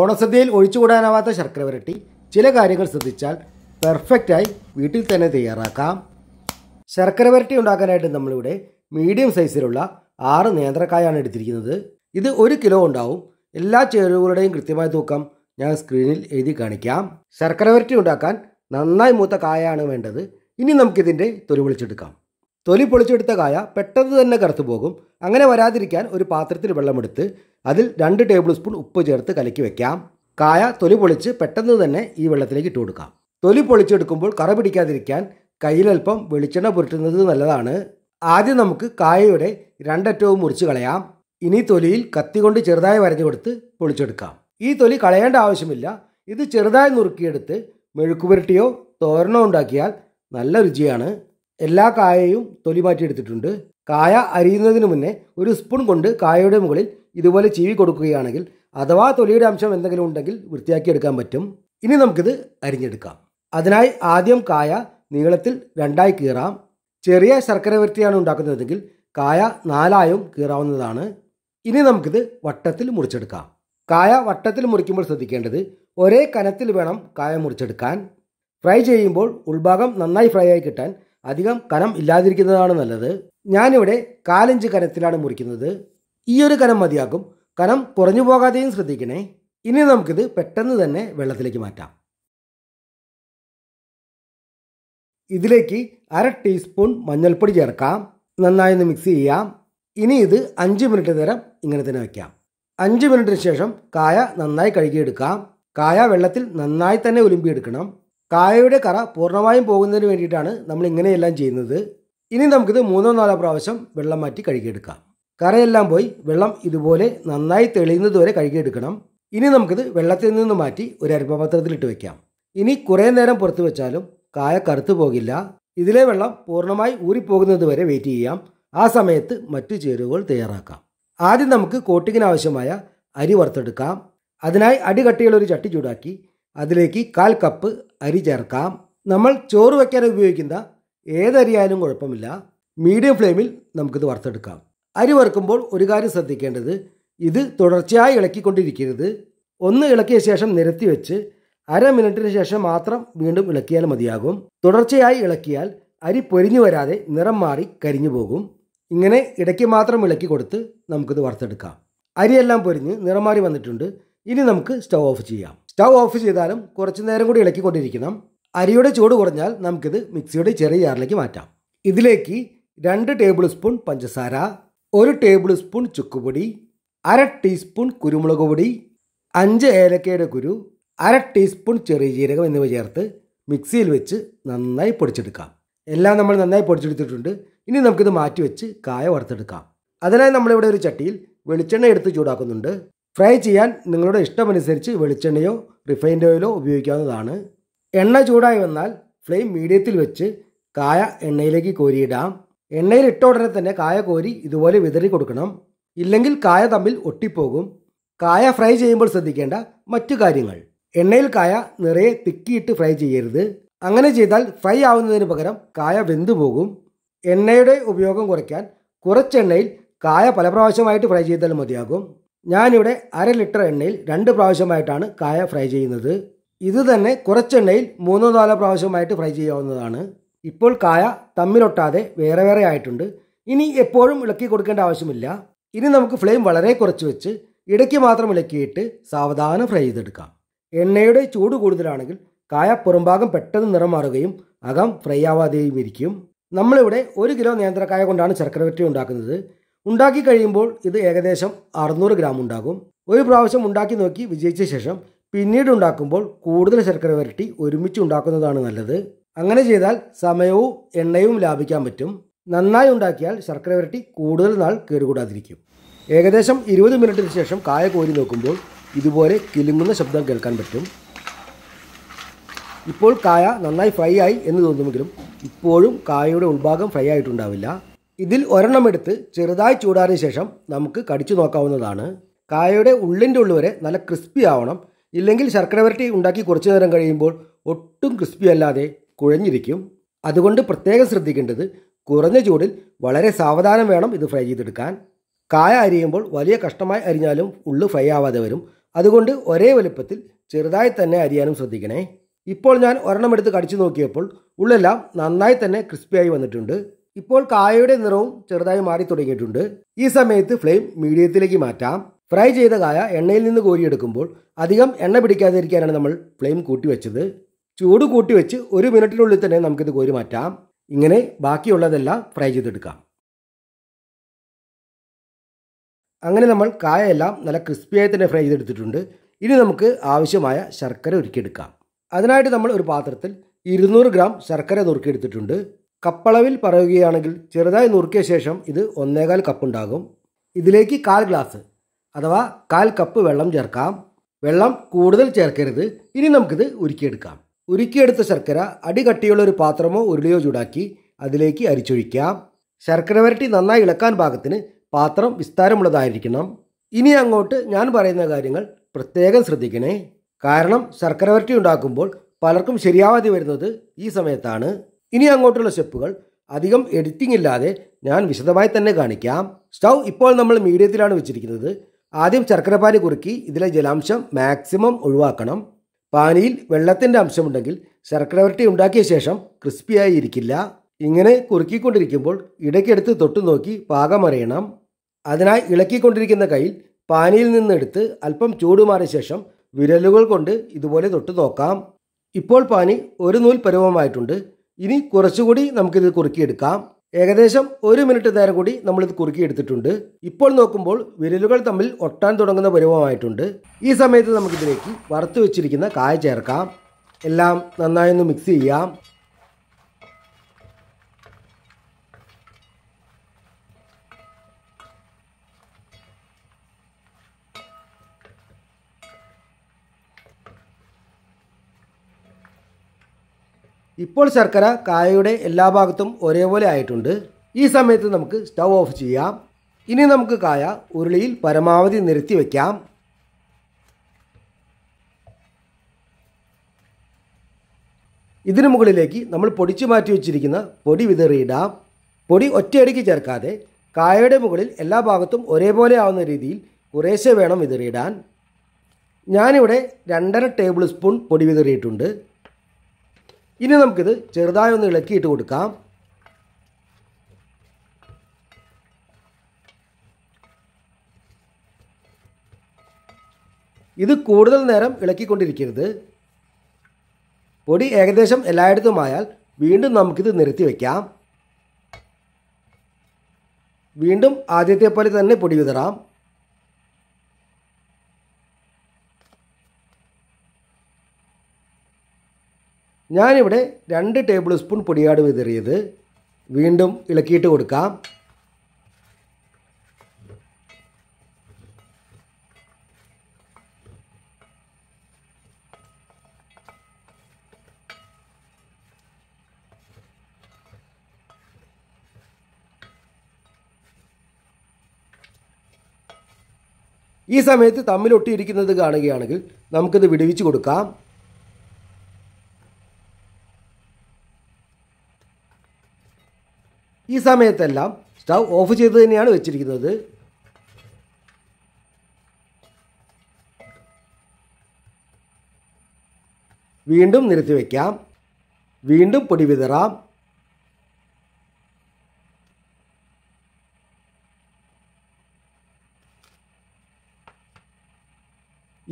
ഓണസദ്യയിൽ ഒഴിച്ചുകൂടാനാവാത്ത ശർക്കര വരട്ടി ചില കാര്യങ്ങൾ ശ്രദ്ധിച്ചാൽ പെർഫെക്റ്റായി വീട്ടിൽ തന്നെ തയ്യാറാക്കാം ശർക്കര വരട്ടി ഉണ്ടാക്കാനായിട്ട് നമ്മളിവിടെ മീഡിയം സൈസിലുള്ള ആറ് നേന്ത്രക്കായാണ് എടുത്തിരിക്കുന്നത് ഇത് ഒരു കിലോ ഉണ്ടാവും എല്ലാ ചേരുവകളുടെയും കൃത്യമായ തൂക്കം ഞാൻ സ്ക്രീനിൽ എഴുതി കാണിക്കാം ശർക്കര വരട്ടി ഉണ്ടാക്കാൻ നന്നായി മൂത്ത കായാണ് വേണ്ടത് ഇനി നമുക്കിതിൻ്റെ തൊലി പൊളിച്ചെടുക്കാം തൊലി പൊളിച്ചെടുത്ത കായ പെട്ടെന്ന് തന്നെ കറുത്തു പോകും അങ്ങനെ വരാതിരിക്കാൻ ഒരു പാത്രത്തിൽ വെള്ളമെടുത്ത് അതിൽ രണ്ട് ടേബിൾ സ്പൂൺ ഉപ്പ് ചേർത്ത് കലക്കി വെക്കാം കായ തൊലി പൊളിച്ച് പെട്ടെന്ന് തന്നെ ഈ വെള്ളത്തിലേക്ക് ഇട്ട് കൊടുക്കാം തൊലി പൊളിച്ചെടുക്കുമ്പോൾ കറ പിടിക്കാതിരിക്കാൻ കയ്യിലൽപ്പം വെളിച്ചെണ്ണ പുരട്ടുന്നത് നല്ലതാണ് ആദ്യം നമുക്ക് കായയുടെ രണ്ടറ്റവും മുറിച്ച് കളയാം ഇനി തൊലിയിൽ കത്തി കൊണ്ട് ചെറുതായി വരഞ്ഞു കൊടുത്ത് പൊളിച്ചെടുക്കാം ഈ തൊലി കളയേണ്ട ആവശ്യമില്ല ഇത് ചെറുതായി നുറുക്കിയെടുത്ത് മെഴുക്കുപുരട്ടിയോ തോരണോ ഉണ്ടാക്കിയാൽ നല്ല രുചിയാണ് എല്ലാ കായയും തൊലി മാറ്റിയെടുത്തിട്ടുണ്ട് കായ അരിയുന്നതിന് മുന്നേ ഒരു സ്പൂൺ കൊണ്ട് കായയുടെ മുകളിൽ ഇതുപോലെ ചീവി കൊടുക്കുകയാണെങ്കിൽ അഥവാ തൊലിയുടെ അംശം എന്തെങ്കിലും ഉണ്ടെങ്കിൽ വൃത്തിയാക്കി എടുക്കാൻ പറ്റും ഇനി നമുക്കിത് അരിഞ്ഞെടുക്കാം അതിനായി ആദ്യം കായ നീളത്തിൽ രണ്ടായി കീറാം ചെറിയ ശർക്കര വൃത്തിയാണ് ഉണ്ടാക്കുന്നതെങ്കിൽ കായ നാലായും കീറാവുന്നതാണ് ഇനി നമുക്കിത് വട്ടത്തിൽ മുറിച്ചെടുക്കാം കായ വട്ടത്തിൽ മുറിക്കുമ്പോൾ ശ്രദ്ധിക്കേണ്ടത് ഒരേ കനത്തിൽ വേണം കായ മുറിച്ചെടുക്കാൻ ഫ്രൈ ചെയ്യുമ്പോൾ ഉൾഭാഗം നന്നായി ഫ്രൈ ആയി കിട്ടാൻ അധികം കനം ഇല്ലാതിരിക്കുന്നതാണ് നല്ലത് ഞാനിവിടെ കാലഞ്ച് കനത്തിലാണ് മുറിക്കുന്നത് ഈ ഒരു കനം മതിയാക്കും കനം കുറഞ്ഞു പോകാതെയും ശ്രദ്ധിക്കണേ ഇനി നമുക്കിത് പെട്ടെന്ന് തന്നെ വെള്ളത്തിലേക്ക് മാറ്റാം ഇതിലേക്ക് അര ടീസ്പൂൺ മഞ്ഞൾപ്പൊടി ചേർക്കാം നന്നായി ഒന്ന് മിക്സ് ചെയ്യാം ഇനി ഇത് അഞ്ച് മിനിറ്റ് നേരം ഇങ്ങനെ തന്നെ വയ്ക്കാം അഞ്ച് മിനിറ്റിന് ശേഷം കായ നന്നായി കഴുകിയെടുക്കാം കായ വെള്ളത്തിൽ നന്നായി തന്നെ ഒലുമ്പിയെടുക്കണം കായയുടെ കറ പൂർണ്ണമായും പോകുന്നതിന് വേണ്ടിയിട്ടാണ് നമ്മൾ ഇങ്ങനെയെല്ലാം ചെയ്യുന്നത് ഇനി നമുക്കിത് മൂന്നോ നാലോ പ്രാവശ്യം വെള്ളം മാറ്റി കഴുകിയെടുക്കാം കറയെല്ലാം പോയി വെള്ളം ഇതുപോലെ നന്നായി തെളിയുന്നത് വരെ കഴുകിയെടുക്കണം ഇനി നമുക്കിത് വെള്ളത്തിൽ നിന്ന് മാറ്റി ഒരു ഇട്ട് വെക്കാം ഇനി കുറേ നേരം പുറത്ത് വെച്ചാലും കായ കറുത്തു പോകില്ല ഇതിലെ വെള്ളം പൂർണ്ണമായി ഊറിപ്പോകുന്നത് വരെ വെയിറ്റ് ചെയ്യാം ആ സമയത്ത് മറ്റു ചേരുവകൾ തയ്യാറാക്കാം ആദ്യം നമുക്ക് കോട്ടിങ്ങിന് ആവശ്യമായ അരി വറുത്തെടുക്കാം അതിനായി അടികട്ടിയുള്ള ഒരു ചട്ടി ചൂടാക്കി അതിലേക്ക് കാൽ കപ്പ് അരി ചേർക്കാം നമ്മൾ ചോറ് വയ്ക്കാൻ ഉപയോഗിക്കുന്ന ഏതരിയായാലും കുഴപ്പമില്ല മീഡിയം ഫ്ലെയിമിൽ നമുക്കിത് വറുത്തെടുക്കാം അരി വറുക്കുമ്പോൾ ഒരു കാര്യം ശ്രദ്ധിക്കേണ്ടത് ഇത് തുടർച്ചയായി ഇളക്കിക്കൊണ്ടിരിക്കരുത് ഒന്ന് ഇളക്കിയ ശേഷം നിരത്തി വെച്ച് അര മിനിറ്റിന് ശേഷം മാത്രം വീണ്ടും ഇളക്കിയാൽ മതിയാകും തുടർച്ചയായി ഇളക്കിയാൽ അരി പൊരിഞ്ഞു വരാതെ നിറം മാറി കരിഞ്ഞു പോകും ഇങ്ങനെ ഇടയ്ക്ക് മാത്രം ഇളക്കി കൊടുത്ത് നമുക്കിത് വറുത്തെടുക്കാം അരിയെല്ലാം പൊരിഞ്ഞ് നിറം മാറി വന്നിട്ടുണ്ട് ഇനി നമുക്ക് സ്റ്റൗ ഓഫ് ചെയ്യാം സ്റ്റൗ ഓഫ് ചെയ്താലും കുറച്ച് നേരം കൂടി ഇളക്കിക്കൊണ്ടിരിക്കണം അരിയുടെ ചൂട് കുറഞ്ഞാൽ നമുക്കിത് മിക്സിയുടെ ചെറിയ ജാറിലേക്ക് മാറ്റാം ഇതിലേക്ക് രണ്ട് ടേബിൾ സ്പൂൺ പഞ്ചസാര ഒരു ടേബിൾ സ്പൂൺ ചുക്കുപൊടി അര ടീസ്പൂൺ കുരുമുളക് പൊടി അഞ്ച് ഏലക്കയുടെ കുരു അര ടീസ്പൂൺ ചെറിയ ജീരകം എന്നിവ ചേർത്ത് മിക്സിയിൽ വെച്ച് നന്നായി പൊടിച്ചെടുക്കാം എല്ലാം നമ്മൾ നന്നായി പൊടിച്ചെടുത്തിട്ടുണ്ട് ഇനി നമുക്കിത് മാറ്റി വെച്ച് കായ വറുത്തെടുക്കാം അതിനായി നമ്മളിവിടെ ഒരു ചട്ടിയിൽ വെളിച്ചെണ്ണ എടുത്ത് ചൂടാക്കുന്നുണ്ട് ഫ്രൈ ചെയ്യാൻ നിങ്ങളുടെ ഇഷ്ടമനുസരിച്ച് വെളിച്ചെണ്ണയോ റിഫൈൻഡ് ഓയിലോ ഉപയോഗിക്കാവുന്നതാണ് എണ്ണ ചൂടായി വന്നാൽ ഫ്ലെയിം മീഡിയത്തിൽ വെച്ച് കായ എണ്ണയിലേക്ക് കോരിയിടാം എണ്ണയിൽ ഇട്ട ഉടനെ തന്നെ കായ കോരി ഇതുപോലെ വിതറി കൊടുക്കണം ഇല്ലെങ്കിൽ കായ തമ്മിൽ ഒട്ടിപ്പോകും കായ ഫ്രൈ ചെയ്യുമ്പോൾ ശ്രദ്ധിക്കേണ്ട മറ്റു കാര്യങ്ങൾ എണ്ണയിൽ കായ നിറയെ തിക്കിയിട്ട് ഫ്രൈ ചെയ്യരുത് അങ്ങനെ ചെയ്താൽ ഫ്രൈ ആവുന്നതിന് പകരം കായ വെന്തു പോകും എണ്ണയുടെ ഉപയോഗം കുറയ്ക്കാൻ കുറച്ചെണ്ണയിൽ കായ പല പ്രാവശ്യമായിട്ട് ഫ്രൈ ചെയ്താൽ മതിയാകും ഞാനിവിടെ അര ലിറ്റർ എണ്ണയിൽ രണ്ട് പ്രാവശ്യമായിട്ടാണ് കായ ഫ്രൈ ചെയ്യുന്നത് ഇത് തന്നെ കുറച്ചെണ്ണയിൽ മൂന്നോ നാലോ പ്രാവശ്യമായിട്ട് ഫ്രൈ ചെയ്യാവുന്നതാണ് ഇപ്പോൾ കായ തമ്മിലൊട്ടാതെ വേറെ വേറെ ആയിട്ടുണ്ട് ഇനി എപ്പോഴും ഇളക്കി കൊടുക്കേണ്ട ആവശ്യമില്ല ഇനി നമുക്ക് ഫ്ലെയിം വളരെ കുറച്ച് വെച്ച് ഇടയ്ക്ക് മാത്രം ഇളക്കിയിട്ട് സാവധാനം ഫ്രൈ ചെയ്തെടുക്കാം എണ്ണയുടെ ചൂട് കൂടുതലാണെങ്കിൽ കായ പുറംഭാഗം പെട്ടെന്ന് നിറം മാറുകയും അകം ഫ്രൈ ആവാതെയും ഇരിക്കും നമ്മളിവിടെ ഒരു കിലോ നേന്ത്രക്കായ കൊണ്ടാണ് ശർക്കര വറ്റി ഉണ്ടാക്കുന്നത് ഉണ്ടാക്കി കഴിയുമ്പോൾ ഇത് ഏകദേശം അറുന്നൂറ് ഗ്രാം ഉണ്ടാകും ഒരു പ്രാവശ്യം ഉണ്ടാക്കി നോക്കി വിജയിച്ച ശേഷം പിന്നീട് ഉണ്ടാക്കുമ്പോൾ കൂടുതൽ ശർക്കര വരട്ടി ഒരുമിച്ച് ഉണ്ടാക്കുന്നതാണ് നല്ലത് അങ്ങനെ ചെയ്താൽ സമയവും എണ്ണയും ലാഭിക്കാൻ പറ്റും നന്നായി ഉണ്ടാക്കിയാൽ ശർക്കര വരട്ടി കൂടുതൽ നാൾ കേടുകൂടാതിരിക്കും ഏകദേശം ഇരുപത് മിനിറ്റിന് ശേഷം കായ കോരി നോക്കുമ്പോൾ ഇതുപോലെ കിലുങ്ങുന്ന ശബ്ദം കേൾക്കാൻ പറ്റും ഇപ്പോൾ കായ നന്നായി ഫ്രൈ ആയി എന്ന് തോന്നുമെങ്കിലും ഇപ്പോഴും കായയുടെ ഉൾഭാഗം ഫ്രൈ ആയിട്ടുണ്ടാവില്ല ഇതിൽ ഒരെണ്ണം എടുത്ത് ചെറുതായി ചൂടാറിയ ശേഷം നമുക്ക് കടിച്ചു നോക്കാവുന്നതാണ് കായയുടെ ഉള്ളിൻ്റെ ഉള്ളു വരെ നല്ല ക്രിസ്പി ആവണം ഇല്ലെങ്കിൽ ശർക്കര വരട്ടി ഉണ്ടാക്കി കുറച്ചു നേരം കഴിയുമ്പോൾ ഒട്ടും ക്രിസ്പി അല്ലാതെ കുഴഞ്ഞിരിക്കും അതുകൊണ്ട് പ്രത്യേകം ശ്രദ്ധിക്കേണ്ടത് കുറഞ്ഞ ചൂടിൽ വളരെ സാവധാനം വേണം ഇത് ഫ്രൈ ചെയ്തെടുക്കാൻ കായ അരിയുമ്പോൾ വലിയ കഷ്ടമായി അരിഞ്ഞാലും ഉള്ളു ഫ്രൈ ആവാതെ വരും അതുകൊണ്ട് ഒരേ വലുപ്പത്തിൽ ചെറുതായി തന്നെ അരിയാനും ശ്രദ്ധിക്കണേ ഇപ്പോൾ ഞാൻ ഒരെണ്ണം എടുത്ത് കടിച്ചു നോക്കിയപ്പോൾ ഉള്ളെല്ലാം നന്നായി തന്നെ ക്രിസ്പിയായി വന്നിട്ടുണ്ട് ഇപ്പോൾ കായയുടെ നിറവും ചെറുതായി മാറി തുടങ്ങിയിട്ടുണ്ട് ഈ സമയത്ത് ഫ്ലെയിം മീഡിയത്തിലേക്ക് മാറ്റാം ഫ്രൈ ചെയ്ത കായ എണ്ണയിൽ നിന്ന് കോരിയെടുക്കുമ്പോൾ അധികം എണ്ണ പിടിക്കാതിരിക്കാനാണ് നമ്മൾ ഫ്ലെയിം കൂട്ടി വെച്ചത് ചൂട് കൂട്ടി വെച്ച് ഒരു മിനിറ്റിനുള്ളിൽ തന്നെ നമുക്കിത് കോരി മാറ്റാം ഇങ്ങനെ ബാക്കിയുള്ളതെല്ലാം ഫ്രൈ ചെയ്തെടുക്കാം അങ്ങനെ നമ്മൾ കായയെല്ലാം നല്ല ക്രിസ്പിയായി തന്നെ ഫ്രൈ ചെയ്തെടുത്തിട്ടുണ്ട് ഇനി നമുക്ക് ആവശ്യമായ ശർക്കര ഒരുക്കിയെടുക്കാം അതിനായിട്ട് നമ്മൾ ഒരു പാത്രത്തിൽ ഇരുന്നൂറ് ഗ്രാം ശർക്കര നുറുക്കിയെടുത്തിട്ടുണ്ട് കപ്പളവിൽ പറയുകയാണെങ്കിൽ ചെറുതായി നുറുക്കിയ ശേഷം ഇത് ഒന്നേകാൽ കപ്പുണ്ടാകും ഇതിലേക്ക് കാൽ ഗ്ലാസ് അഥവാ കാൽ കപ്പ് വെള്ളം ചേർക്കാം വെള്ളം കൂടുതൽ ചേർക്കരുത് ഇനി നമുക്കിത് ഉരുക്കിയെടുക്കാം ഉരുക്കിയെടുത്ത ശർക്കര അടികട്ടിയുള്ള ഒരു പാത്രമോ ഉരുളിയോ ചൂടാക്കി അതിലേക്ക് അരിച്ചൊഴിക്കാം ശർക്കര വരട്ടി നന്നായി ഇളക്കാൻ പാകത്തിന് പാത്രം വിസ്താരമുള്ളതായിരിക്കണം ഇനി അങ്ങോട്ട് ഞാൻ പറയുന്ന കാര്യങ്ങൾ പ്രത്യേകം ശ്രദ്ധിക്കണേ കാരണം ശർക്കര വരട്ടി ഉണ്ടാക്കുമ്പോൾ പലർക്കും ശരിയാവാതെ വരുന്നത് ഈ സമയത്താണ് ഇനി അങ്ങോട്ടുള്ള സ്റ്റെപ്പുകൾ അധികം എഡിറ്റിംഗ് ഇല്ലാതെ ഞാൻ വിശദമായി തന്നെ കാണിക്കാം സ്റ്റൗ ഇപ്പോൾ നമ്മൾ മീഡിയത്തിലാണ് വെച്ചിരിക്കുന്നത് ആദ്യം പാല് കുറുക്കി ഇതിലെ ജലാംശം മാക്സിമം ഒഴിവാക്കണം പാനിയിൽ വെള്ളത്തിൻ്റെ അംശമുണ്ടെങ്കിൽ ശർക്കര വരട്ടി ഉണ്ടാക്കിയ ശേഷം ക്രിസ്പിയായി ഇരിക്കില്ല ഇങ്ങനെ കുറുക്കിക്കൊണ്ടിരിക്കുമ്പോൾ ഇടയ്ക്കെടുത്ത് തൊട്ടു നോക്കി പാകമറിയണം അതിനായി ഇളക്കിക്കൊണ്ടിരിക്കുന്ന കയ്യിൽ പാനിയിൽ നിന്നെടുത്ത് അല്പം ചൂട് മാറിയ ശേഷം വിരലുകൾ കൊണ്ട് ഇതുപോലെ തൊട്ട് നോക്കാം ഇപ്പോൾ പാനി ഒരു നൂൽ പരുവമായിട്ടുണ്ട് ഇനി കുറച്ചുകൂടി നമുക്കിത് കുറുക്കിയെടുക്കാം ഏകദേശം ഒരു മിനിറ്റ് നേരം കൂടി നമ്മളിത് എടുത്തിട്ടുണ്ട് ഇപ്പോൾ നോക്കുമ്പോൾ വിരലുകൾ തമ്മിൽ ഒട്ടാൻ തുടങ്ങുന്ന പരുവമായിട്ടുണ്ട് ഈ സമയത്ത് നമുക്കിതിലേക്ക് വറുത്തു വെച്ചിരിക്കുന്ന കായ ചേർക്കാം എല്ലാം നന്നായി ഒന്ന് മിക്സ് ചെയ്യാം ഇപ്പോൾ ശർക്കര കായയുടെ എല്ലാ ഭാഗത്തും ഒരേപോലെ ആയിട്ടുണ്ട് ഈ സമയത്ത് നമുക്ക് സ്റ്റൗ ഓഫ് ചെയ്യാം ഇനി നമുക്ക് കായ ഉരുളിയിൽ പരമാവധി നിരത്തി വയ്ക്കാം ഇതിനു മുകളിലേക്ക് നമ്മൾ പൊടിച്ചു മാറ്റി വെച്ചിരിക്കുന്ന പൊടി വിതറിയിടാം പൊടി ഒറ്റയടിക്ക് ചേർക്കാതെ കായയുടെ മുകളിൽ എല്ലാ ഭാഗത്തും ഒരേപോലെ ആവുന്ന രീതിയിൽ കുറേശ്ശെ വേണം വിതറിയിടാൻ ഞാനിവിടെ രണ്ടര ടേബിൾ സ്പൂൺ പൊടി വിതറിയിട്ടുണ്ട് ഇനി നമുക്കിത് ചെറുതായി ഒന്ന് ഇളക്കിയിട്ട് കൊടുക്കാം ഇത് കൂടുതൽ നേരം ഇളക്കിക്കൊണ്ടിരിക്കരുത് പൊടി ഏകദേശം എല്ലായിടത്തുമായാൽ വീണ്ടും നമുക്കിത് നിരത്തി വയ്ക്കാം വീണ്ടും ആദ്യത്തെ പോലെ തന്നെ പൊടി വിതറാം ഞാനിവിടെ രണ്ട് ടേബിൾ സ്പൂൺ പൊടിയാട് വിതറിയത് വീണ്ടും ഇളക്കിയിട്ട് കൊടുക്കാം ഈ സമയത്ത് തമ്മിലൊട്ടിയിരിക്കുന്നത് കാണുകയാണെങ്കിൽ നമുക്കിത് വിടുവിച്ച് കൊടുക്കാം ഈ സമയത്തെല്ലാം സ്റ്റൗ ഓഫ് ചെയ്ത് തന്നെയാണ് വെച്ചിരിക്കുന്നത് വീണ്ടും നിരത്തി വയ്ക്കാം വീണ്ടും പൊടി വിതറാം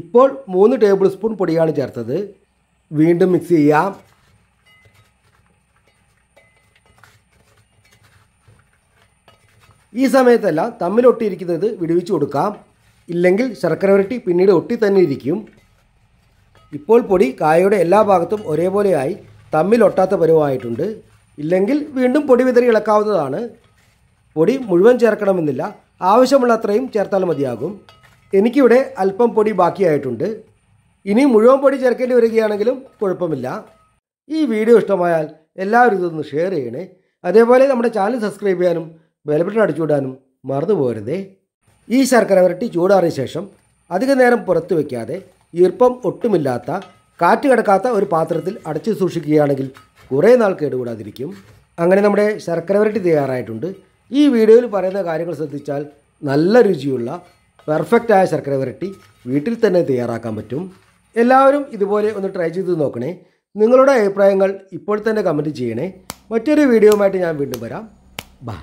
ഇപ്പോൾ മൂന്ന് ടേബിൾ സ്പൂൺ പൊടിയാണ് ചേർത്തത് വീണ്ടും മിക്സ് ചെയ്യാം ഈ തമ്മിൽ ഒട്ടിയിരിക്കുന്നത് വിടുവിച്ചു കൊടുക്കാം ഇല്ലെങ്കിൽ ശർക്കര വരട്ടി പിന്നീട് ഒട്ടി തന്നെ ഇരിക്കും ഇപ്പോൾ പൊടി കായയുടെ എല്ലാ ഭാഗത്തും ഒരേപോലെയായി ഒട്ടാത്ത പരുവമായിട്ടുണ്ട് ഇല്ലെങ്കിൽ വീണ്ടും പൊടി വിതറി ഇളക്കാവുന്നതാണ് പൊടി മുഴുവൻ ചേർക്കണമെന്നില്ല ആവശ്യമുള്ള അത്രയും ചേർത്താൽ മതിയാകും എനിക്കിവിടെ അല്പം പൊടി ബാക്കിയായിട്ടുണ്ട് ഇനി മുഴുവൻ പൊടി ചേർക്കേണ്ടി വരികയാണെങ്കിലും കുഴപ്പമില്ല ഈ വീഡിയോ ഇഷ്ടമായാൽ എല്ലാവരും ഇതൊന്ന് ഷെയർ ചെയ്യണേ അതേപോലെ നമ്മുടെ ചാനൽ സബ്സ്ക്രൈബ് ചെയ്യാനും വെലബട്ടൺ അടിച്ചുവിടാനും മറന്നുപോകരുതേ ഈ ശർക്കര വരട്ടി ചൂടാറിയ ശേഷം അധിക നേരം പുറത്തു വയ്ക്കാതെ ഈർപ്പം ഒട്ടുമില്ലാത്ത കാറ്റ് കിടക്കാത്ത ഒരു പാത്രത്തിൽ അടച്ചു സൂക്ഷിക്കുകയാണെങ്കിൽ കുറേ നാൾ കേടുകൂടാതിരിക്കും അങ്ങനെ നമ്മുടെ ശർക്കര വരട്ടി തയ്യാറായിട്ടുണ്ട് ഈ വീഡിയോയിൽ പറയുന്ന കാര്യങ്ങൾ ശ്രദ്ധിച്ചാൽ നല്ല രുചിയുള്ള പെർഫെക്റ്റായ ശർക്കര വരട്ടി വീട്ടിൽ തന്നെ തയ്യാറാക്കാൻ പറ്റും എല്ലാവരും ഇതുപോലെ ഒന്ന് ട്രൈ ചെയ്ത് നോക്കണേ നിങ്ങളുടെ അഭിപ്രായങ്ങൾ ഇപ്പോൾ തന്നെ കമൻറ്റ് ചെയ്യണേ മറ്റൊരു വീഡിയോയുമായിട്ട് ഞാൻ വീണ്ടും വരാം ബൈ